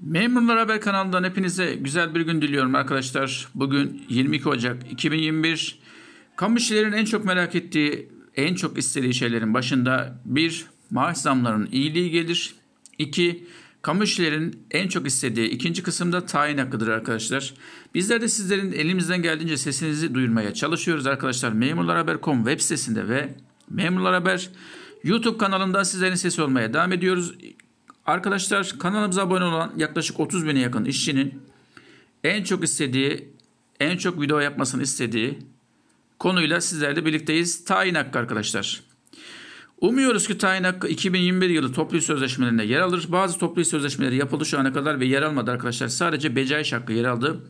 Memurlar Haber kanalından hepinize güzel bir gün diliyorum arkadaşlar. Bugün 22 Ocak 2021. Kamu işçilerin en çok merak ettiği, en çok istediği şeylerin başında bir maaş zamlarının iyiliği gelir. İki, kamu işçilerin en çok istediği ikinci kısımda tayin hakkıdır arkadaşlar. Bizler de sizlerin elimizden geldiğince sesinizi duyurmaya çalışıyoruz arkadaşlar. Memurlarhaber.com web sitesinde ve Memurlar Haber YouTube kanalında sizlerin sesi olmaya devam ediyoruz. Arkadaşlar kanalımıza abone olan yaklaşık 30 bine yakın işçinin en çok istediği, en çok video yapmasını istediği konuyla sizlerle birlikteyiz. Tayin hakkı arkadaşlar. Umuyoruz ki tayin hakkı 2021 yılı toplu sözleşmelerinde yer alır. Bazı toplu sözleşmeleri yapıldı şu ana kadar ve yer almadı arkadaşlar. Sadece becaiş hakkı yer aldı.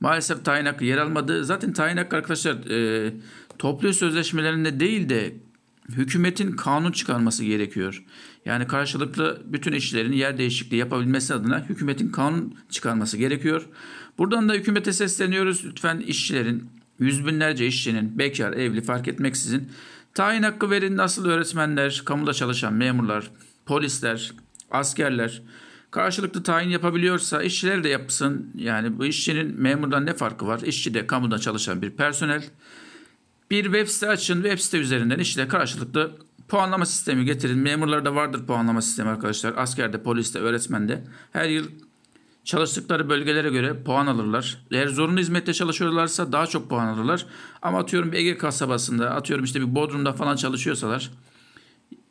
Maalesef tayin hakkı yer almadı. Zaten tayin hakkı arkadaşlar e, toplu sözleşmelerinde değil de hükümetin kanun çıkarması gerekiyor. Yani karşılıklı bütün işçilerin yer değişikliği yapabilmesi adına hükümetin kanun çıkarması gerekiyor. Buradan da hükümete sesleniyoruz. Lütfen işçilerin, yüz binlerce işçinin, bekar, evli fark etmeksizin tayin hakkı verin. Nasıl öğretmenler, kamuda çalışan memurlar, polisler, askerler karşılıklı tayin yapabiliyorsa işçiler de yapsın. Yani bu işçinin memurdan ne farkı var? İşçi de kamuda çalışan bir personel. Bir web site açın. Web site üzerinden işte karşılıklı puanlama sistemi getirin. Memurlarda vardır puanlama sistemi arkadaşlar. Askerde, poliste, öğretmende. Her yıl çalıştıkları bölgelere göre puan alırlar. Eğer zorunlu hizmette çalışıyorlarsa daha çok puan alırlar. Ama atıyorum bir Ege kasabasında, atıyorum işte bir Bodrum'da falan çalışıyorsalar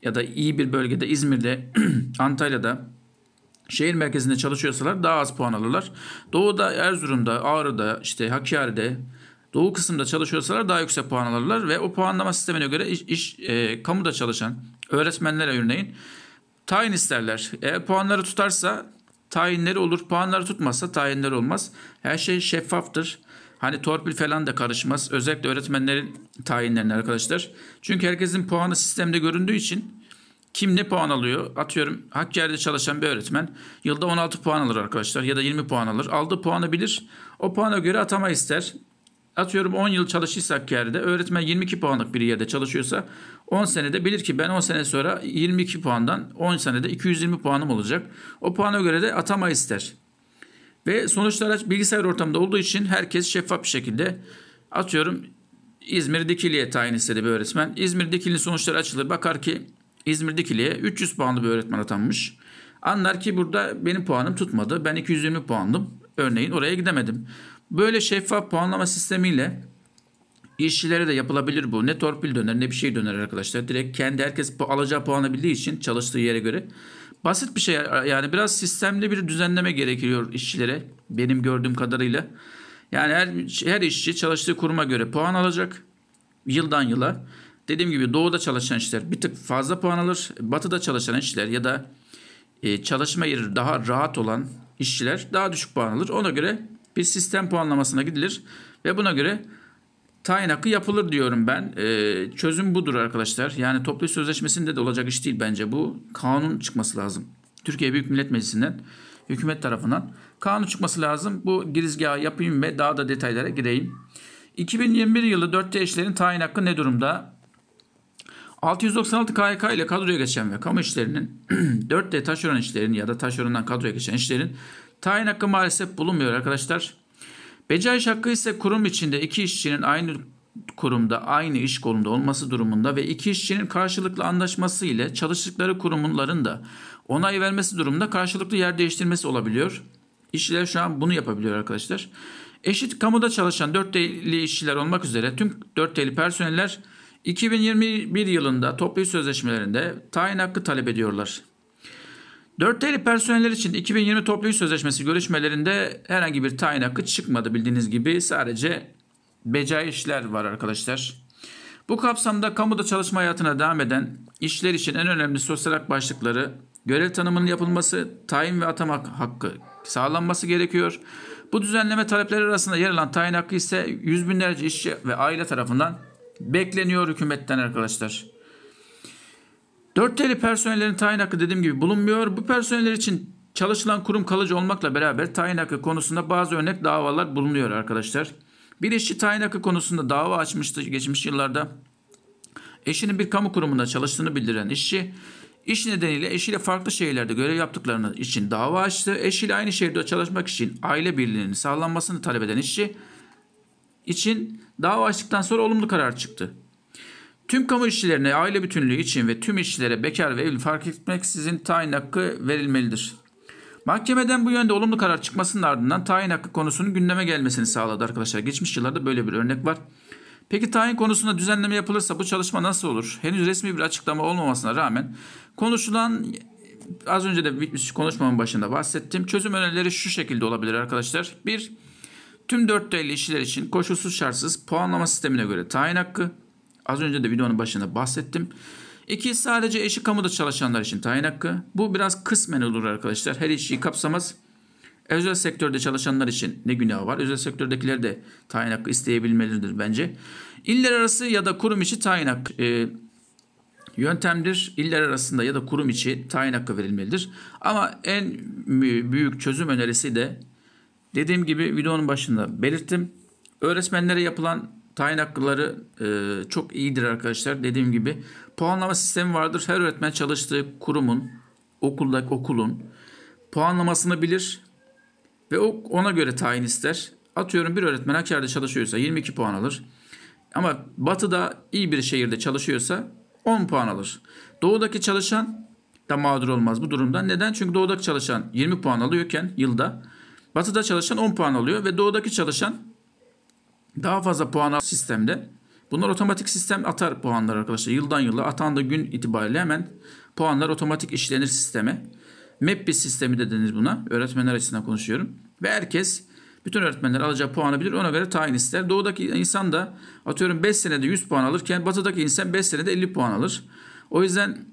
ya da iyi bir bölgede İzmir'de, Antalya'da şehir merkezinde çalışıyorsalar daha az puan alırlar. Doğu'da, Erzurum'da, Ağrı'da, işte Hakkari'de, doğu kısımda çalışıyorsalar daha yüksek puan alırlar ve o puanlama sistemine göre iş, iş e, kamuda çalışan öğretmenlere örneğin tayin isterler. Eğer puanları tutarsa tayinleri olur. Puanları tutmazsa tayinleri olmaz. Her şey şeffaftır. Hani torpil falan da karışmaz. Özellikle öğretmenlerin tayinlerine arkadaşlar. Çünkü herkesin puanı sistemde göründüğü için kim ne puan alıyor? Atıyorum Hakkari'de çalışan bir öğretmen yılda 16 puan alır arkadaşlar ya da 20 puan alır. Aldığı puanı bilir. O puana göre atama ister atıyorum 10 yıl çalışırsak yerde öğretmen 22 puanlık bir yerde çalışıyorsa 10 senede bilir ki ben 10 sene sonra 22 puandan 10 senede 220 puanım olacak. O puana göre de atama ister. Ve sonuçlar bilgisayar ortamında olduğu için herkes şeffaf bir şekilde atıyorum İzmir Dikili'ye tayin istedi bir öğretmen. İzmir Dikili sonuçları açılır. Bakar ki İzmir Dikili'ye 300 puanlı bir öğretmen atanmış. Anlar ki burada benim puanım tutmadı. Ben 220 puandım. Örneğin oraya gidemedim. Böyle şeffaf puanlama sistemiyle işçilere de yapılabilir bu. Ne torpil döner ne bir şey döner arkadaşlar. Direkt kendi herkes alacağı puanı bildiği için çalıştığı yere göre. Basit bir şey yani biraz sistemli bir düzenleme gerekiyor işçilere benim gördüğüm kadarıyla. Yani her, her işçi çalıştığı kuruma göre puan alacak yıldan yıla. Dediğim gibi doğuda çalışan işler bir tık fazla puan alır. Batıda çalışan işler ya da e, çalışma yeri daha rahat olan işçiler daha düşük puan alır. Ona göre bir sistem puanlamasına gidilir ve buna göre tayin hakkı yapılır diyorum ben. Ee, çözüm budur arkadaşlar. Yani toplu sözleşmesinde de olacak iş değil bence bu. Kanun çıkması lazım. Türkiye Büyük Millet Meclisi'nden hükümet tarafından kanun çıkması lazım. Bu girizgahı yapayım ve daha da detaylara gireyim. 2021 yılı 4'te eşlerin tayin hakkı ne durumda? 696 KYK ile kadroya geçen ve kamu işlerinin 4D taşeron işlerinin ya da taşerondan kadroya geçen işlerin Tayin hakkı maalesef bulunmuyor arkadaşlar. Becaiş hakkı ise kurum içinde iki işçinin aynı kurumda aynı iş kolunda olması durumunda ve iki işçinin karşılıklı anlaşması ile çalıştıkları kurumların da onay vermesi durumunda karşılıklı yer değiştirmesi olabiliyor. İşçiler şu an bunu yapabiliyor arkadaşlar. Eşit kamuda çalışan 4 deli işçiler olmak üzere tüm 4 deli personeller 2021 yılında toplu sözleşmelerinde tayin hakkı talep ediyorlar. 4T'li personeller için 2020 toplu iş sözleşmesi görüşmelerinde herhangi bir tayin hakkı çıkmadı bildiğiniz gibi. Sadece becai işler var arkadaşlar. Bu kapsamda kamuda çalışma hayatına devam eden işler için en önemli sosyal hak başlıkları görev tanımının yapılması, tayin ve atama hakkı sağlanması gerekiyor. Bu düzenleme talepleri arasında yer alan tayin hakkı ise yüz binlerce işçi ve aile tarafından bekleniyor hükümetten arkadaşlar. 4 TL personellerin tayin hakkı dediğim gibi bulunmuyor. Bu personeller için çalışılan kurum kalıcı olmakla beraber tayin hakkı konusunda bazı örnek davalar bulunuyor arkadaşlar. Bir işçi tayin hakkı konusunda dava açmıştı geçmiş yıllarda. Eşinin bir kamu kurumunda çalıştığını bildiren işçi iş nedeniyle eşiyle farklı şehirlerde görev yaptıklarını için dava açtı. Eşiyle aynı şehirde çalışmak için aile birliğinin sağlanmasını talep eden işçi için dava açtıktan sonra olumlu karar çıktı. Tüm kamu işçilerine aile bütünlüğü için ve tüm işçilere bekar ve evli fark etmeksizin tayin hakkı verilmelidir. Mahkemeden bu yönde olumlu karar çıkmasının ardından tayin hakkı konusunun gündeme gelmesini sağladı arkadaşlar. Geçmiş yıllarda böyle bir örnek var. Peki tayin konusunda düzenleme yapılırsa bu çalışma nasıl olur? Henüz resmi bir açıklama olmamasına rağmen konuşulan az önce de bitmiş konuşmamın başında bahsettim. Çözüm önerileri şu şekilde olabilir arkadaşlar. 1. Tüm 450 işçiler için koşulsuz şartsız puanlama sistemine göre tayin hakkı. Az önce de videonun başında bahsettim. İki Sadece eşi kamuda çalışanlar için tayin hakkı. Bu biraz kısmen olur arkadaşlar. Her işi kapsamaz. Özel sektörde çalışanlar için ne günahı var? Özel sektördekiler de tayin hakkı isteyebilmelidir bence. İller arası ya da kurum içi tayin hakkı e, yöntemdir. İller arasında ya da kurum içi tayin hakkı verilmelidir. Ama en büyük çözüm önerisi de dediğim gibi videonun başında belirttim. Öğretmenlere yapılan Tayin hakları e, çok iyidir arkadaşlar. Dediğim gibi puanlama sistemi vardır. Her öğretmen çalıştığı kurumun, okuldaki okulun puanlamasını bilir ve o ona göre tayin ister. Atıyorum bir öğretmen Hakkari'de çalışıyorsa 22 puan alır. Ama batıda iyi bir şehirde çalışıyorsa 10 puan alır. Doğudaki çalışan da mağdur olmaz bu durumda Neden? Çünkü doğudaki çalışan 20 puan alıyorken yılda batıda çalışan 10 puan alıyor ve doğudaki çalışan daha fazla puan al sistemde. Bunlar otomatik sistem atar puanlar arkadaşlar. Yıldan yıla atan da gün itibariyle hemen puanlar otomatik işlenir sisteme. MEPBIS sistemi de denir buna. Öğretmenler açısından konuşuyorum. Ve herkes bütün öğretmenler alacağı puanı bilir. Ona göre tayin ister. Doğudaki insan da atıyorum 5 senede 100 puan alırken batıdaki insan 5 senede 50 puan alır. O yüzden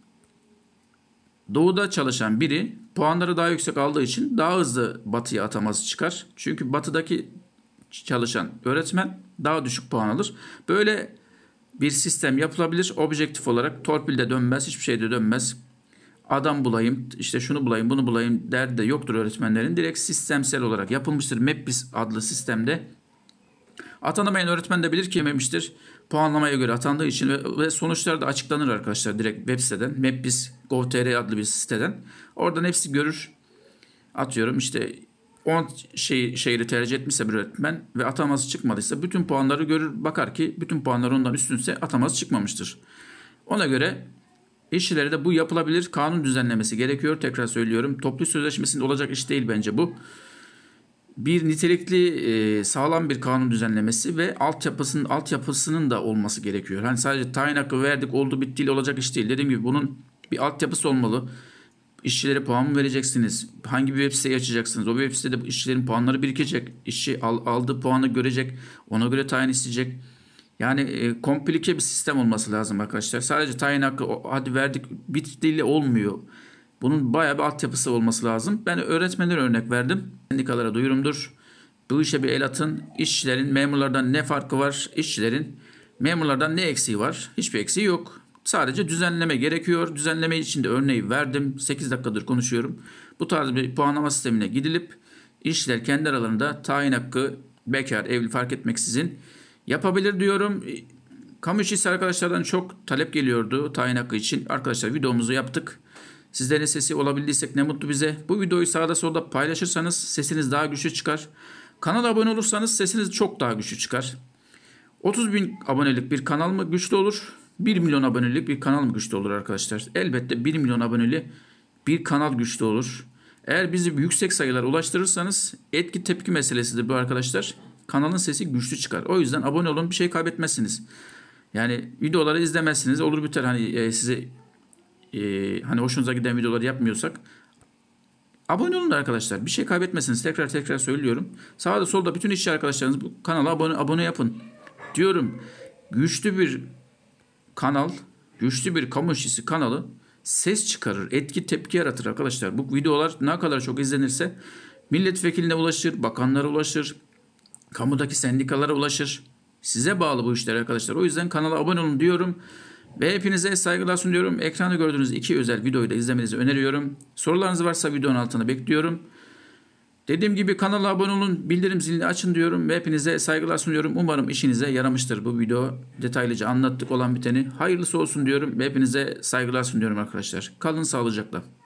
doğuda çalışan biri puanları daha yüksek aldığı için daha hızlı batıya ataması çıkar. Çünkü batıdaki çalışan öğretmen daha düşük puan alır. Böyle bir sistem yapılabilir. Objektif olarak torpilde dönmez, hiçbir şeyde dönmez. Adam bulayım, işte şunu bulayım, bunu bulayım derdi de yoktur öğretmenlerin. Direkt sistemsel olarak yapılmıştır MEPBIS adlı sistemde. Atanamayan öğretmen de bilir ki bilirkiyememiştir. Puanlamaya göre atandığı için ve, ve sonuçlar da açıklanır arkadaşlar direkt web siteden. Mepbis.gov.tr adlı bir siteden. Oradan hepsi görür. Atıyorum işte 10 şey, şehri tercih etmişse bir öğretmen ve ataması çıkmadıysa bütün puanları görür bakar ki bütün puanlar ondan üstünse ataması çıkmamıştır. Ona göre işçilere de bu yapılabilir kanun düzenlemesi gerekiyor. Tekrar söylüyorum toplu sözleşmesinde olacak iş değil bence bu. Bir nitelikli e, sağlam bir kanun düzenlemesi ve altyapısının altyapısının da olması gerekiyor. Hani sadece tayin hakkı verdik oldu bittiyle olacak iş değil. Dediğim gibi bunun bir altyapısı olmalı işçilere puan mı vereceksiniz? Hangi bir web siteyi açacaksınız? O web sitede işçilerin puanları birikecek. İşçi al, aldığı puanı görecek. Ona göre tayin isteyecek. Yani e, komplike bir sistem olması lazım arkadaşlar. Sadece tayin hakkı hadi verdik bittiyle olmuyor. Bunun bayağı bir altyapısı olması lazım. Ben öğretmenlere örnek verdim. Sendikalara duyurumdur. Bu işe bir el atın. İşçilerin memurlardan ne farkı var? İşçilerin memurlardan ne eksiği var? Hiçbir eksiği yok. Sadece düzenleme gerekiyor. Düzenleme için de örneği verdim. 8 dakikadır konuşuyorum. Bu tarz bir puanlama sistemine gidilip işler kendi aralarında tayin hakkı bekar, evli fark etmeksizin yapabilir diyorum. E, kamu işçisi arkadaşlardan çok talep geliyordu tayin hakkı için. Arkadaşlar videomuzu yaptık. Sizlerin sesi olabildiysek ne mutlu bize. Bu videoyu sağda solda paylaşırsanız sesiniz daha güçlü çıkar. Kanala abone olursanız sesiniz çok daha güçlü çıkar. 30 bin abonelik bir kanal mı güçlü olur? 1 milyon abonelik bir kanal mı güçlü olur arkadaşlar? Elbette 1 milyon aboneli bir kanal güçlü olur. Eğer bizi yüksek sayılar ulaştırırsanız etki tepki meselesidir bu arkadaşlar. Kanalın sesi güçlü çıkar. O yüzden abone olun bir şey kaybetmezsiniz. Yani videoları izlemezsiniz. Olur biter hani e, size e, hani hoşunuza giden videoları yapmıyorsak Abone olun arkadaşlar. Bir şey kaybetmesiniz. Tekrar tekrar söylüyorum. Sağda solda bütün işçi arkadaşlarınız bu kanala abone, abone yapın. Diyorum güçlü bir kanal güçlü bir kamu işçisi kanalı ses çıkarır, etki tepki yaratır arkadaşlar. Bu videolar ne kadar çok izlenirse milletvekiline ulaşır, bakanlara ulaşır, kamudaki sendikalara ulaşır. Size bağlı bu işler arkadaşlar. O yüzden kanala abone olun diyorum. Ve hepinize saygılar sunuyorum. Ekranda gördüğünüz iki özel videoyu da izlemenizi öneriyorum. Sorularınız varsa videonun altına bekliyorum. Dediğim gibi kanala abone olun, bildirim zilini açın diyorum ve hepinize saygılar sunuyorum. Umarım işinize yaramıştır bu video. Detaylıca anlattık olan biteni. Hayırlısı olsun diyorum ve hepinize saygılar sunuyorum arkadaşlar. Kalın sağlıcakla.